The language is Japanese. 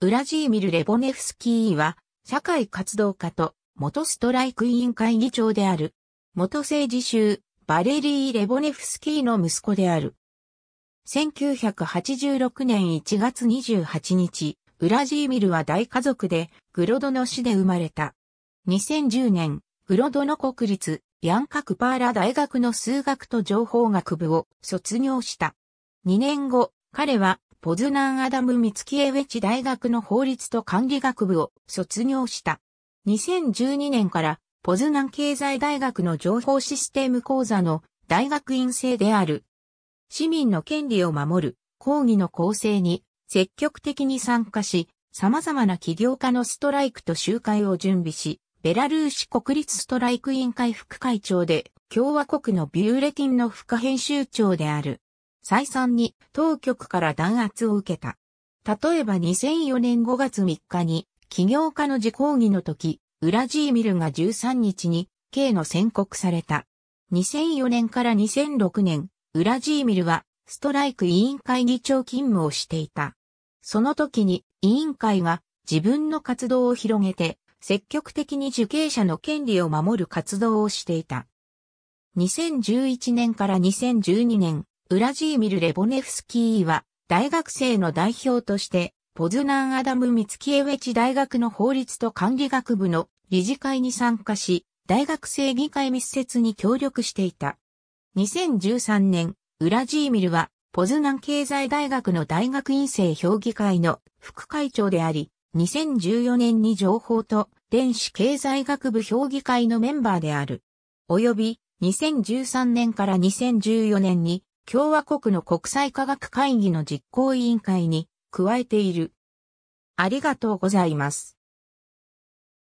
ウラジーミル・レボネフスキーは、社会活動家と、元ストライク委員会議長である、元政治州、バレリー・レボネフスキーの息子である。1986年1月28日、ウラジーミルは大家族で、グロドの市で生まれた。2010年、グロドの国立、ヤンカクパーラ大学の数学と情報学部を卒業した。2年後、彼はポズナンアダム・ミツキエウェチ大学の法律と管理学部を卒業した。2012年からポズナン経済大学の情報システム講座の大学院生である。市民の権利を守る抗議の構成に積極的に参加し、様々な企業家のストライクと集会を準備し、ベラルーシ国立ストライク委員会副会長で、共和国のビューレティンの副編集長である。再三に当局から弾圧を受けた。例えば2004年5月3日に起業家の事抗議の時、ウラジーミルが13日に刑の宣告された。2004年から2006年、ウラジーミルはストライク委員会議長勤務をしていた。その時に委員会が自分の活動を広げて積極的に受刑者の権利を守る活動をしていた。2011年から2012年、ウラジーミル・レボネフスキーは、大学生の代表として、ポズナン・アダム・ミツキエウェチ大学の法律と管理学部の理事会に参加し、大学生議会密接に協力していた。2013年、ウラジーミルは、ポズナン経済大学の大学院生評議会の副会長であり、2014年に情報と電子経済学部評議会のメンバーである。よび、2013年から2014年に共和国の国際科学会議の実行委員会に加えている。ありがとうございます。